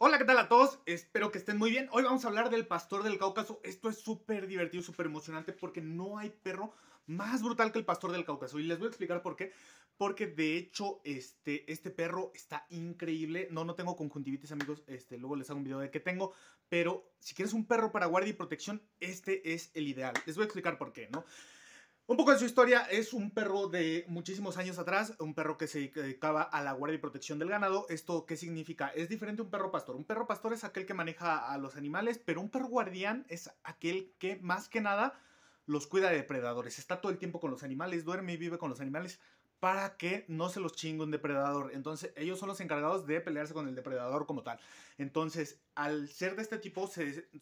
Hola, ¿qué tal a todos? Espero que estén muy bien. Hoy vamos a hablar del pastor del Cáucaso. Esto es súper divertido, súper emocionante porque no hay perro más brutal que el pastor del Cáucaso. Y les voy a explicar por qué. Porque de hecho, este, este perro está increíble. No, no tengo conjuntivitis, amigos. Este, luego les hago un video de qué tengo. Pero si quieres un perro para guardia y protección, este es el ideal. Les voy a explicar por qué, ¿no? Un poco de su historia, es un perro de muchísimos años atrás, un perro que se dedicaba a la guardia y protección del ganado. ¿Esto qué significa? Es diferente a un perro pastor. Un perro pastor es aquel que maneja a los animales, pero un perro guardián es aquel que más que nada los cuida de depredadores. Está todo el tiempo con los animales, duerme y vive con los animales, para que no se los chingue un depredador. Entonces, ellos son los encargados de pelearse con el depredador como tal. Entonces, al ser de este tipo,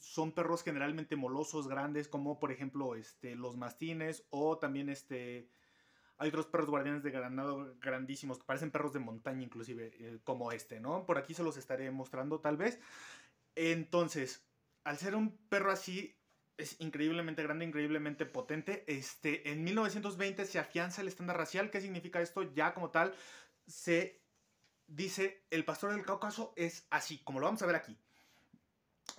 son perros generalmente molosos, grandes, como por ejemplo este, los mastines o también este... Hay otros perros guardianes de granado grandísimos, que parecen perros de montaña inclusive, eh, como este, ¿no? Por aquí se los estaré mostrando tal vez. Entonces, al ser un perro así, es increíblemente grande, increíblemente potente. Este, en 1920 se afianza el estándar racial. ¿Qué significa esto? Ya como tal, se dice, el pastor del Cáucaso es así, como lo vamos a ver aquí.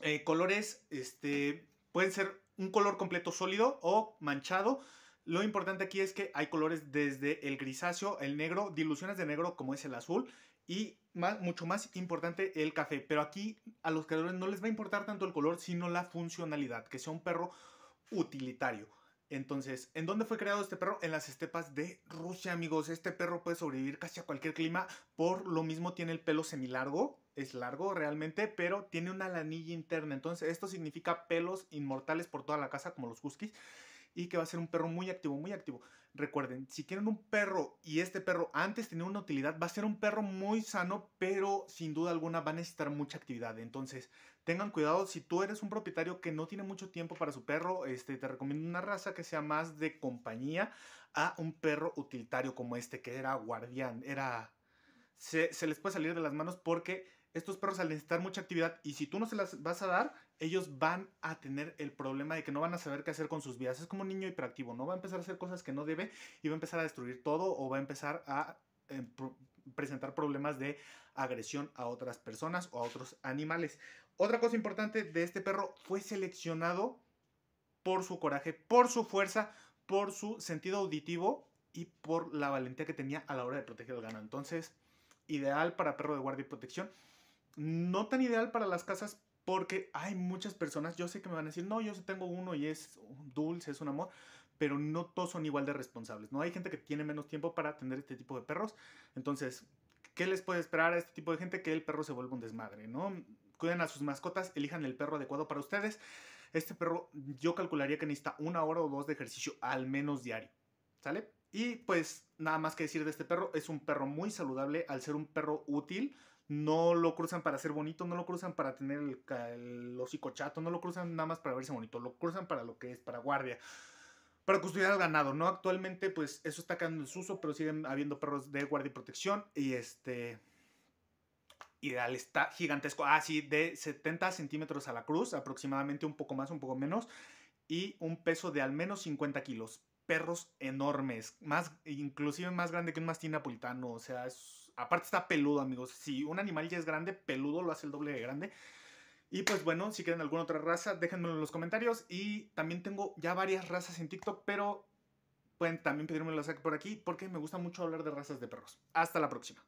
Eh, colores, este, pueden ser un color completo sólido o manchado. Lo importante aquí es que hay colores desde el grisáceo, el negro, diluciones de negro como es el azul y mucho más importante el café. Pero aquí a los creadores no les va a importar tanto el color, sino la funcionalidad, que sea un perro utilitario. Entonces, ¿en dónde fue creado este perro? En las estepas de Rusia, amigos. Este perro puede sobrevivir casi a cualquier clima. Por lo mismo tiene el pelo semilargo. Es largo realmente, pero tiene una lanilla interna. Entonces, esto significa pelos inmortales por toda la casa, como los huskies y que va a ser un perro muy activo, muy activo. Recuerden, si quieren un perro y este perro antes tenía una utilidad, va a ser un perro muy sano, pero sin duda alguna va a necesitar mucha actividad. Entonces, tengan cuidado, si tú eres un propietario que no tiene mucho tiempo para su perro, este, te recomiendo una raza que sea más de compañía a un perro utilitario como este, que era guardián, era... Se, se les puede salir de las manos porque estos perros al necesitar mucha actividad y si tú no se las vas a dar, ellos van a tener el problema de que no van a saber qué hacer con sus vidas. Es como un niño hiperactivo, ¿no? Va a empezar a hacer cosas que no debe y va a empezar a destruir todo o va a empezar a em, presentar problemas de agresión a otras personas o a otros animales. Otra cosa importante de este perro fue seleccionado por su coraje, por su fuerza, por su sentido auditivo y por la valentía que tenía a la hora de proteger al ganado. Entonces, ideal para perro de guardia y protección no tan ideal para las casas porque hay muchas personas, yo sé que me van a decir, no, yo tengo uno y es dulce, es un amor, pero no todos son igual de responsables, ¿no? Hay gente que tiene menos tiempo para tener este tipo de perros, entonces, ¿qué les puede esperar a este tipo de gente? Que el perro se vuelva un desmadre, ¿no? Cuiden a sus mascotas, elijan el perro adecuado para ustedes. Este perro yo calcularía que necesita una hora o dos de ejercicio al menos diario, ¿sale? Y pues nada más que decir de este perro, es un perro muy saludable al ser un perro útil, no lo cruzan para ser bonito, no lo cruzan para tener el, hocico chato, no lo cruzan nada más para verse bonito, lo cruzan para lo que es, para guardia para custodiar al ganado, ¿no? Actualmente, pues eso está cayendo en uso, pero siguen habiendo perros de guardia y protección. Y este. Ideal está gigantesco. Ah, sí, de 70 centímetros a la cruz, aproximadamente un poco más, un poco menos. Y un peso de al menos 50 kilos. Perros enormes, más, inclusive más grande que un mastín napolitano. O sea, es Aparte está peludo, amigos. Si un animal ya es grande, peludo lo hace el doble de grande. Y pues bueno, si quieren alguna otra raza, déjenmelo en los comentarios. Y también tengo ya varias razas en TikTok, pero pueden también pedirme pedírmelo por aquí porque me gusta mucho hablar de razas de perros. Hasta la próxima.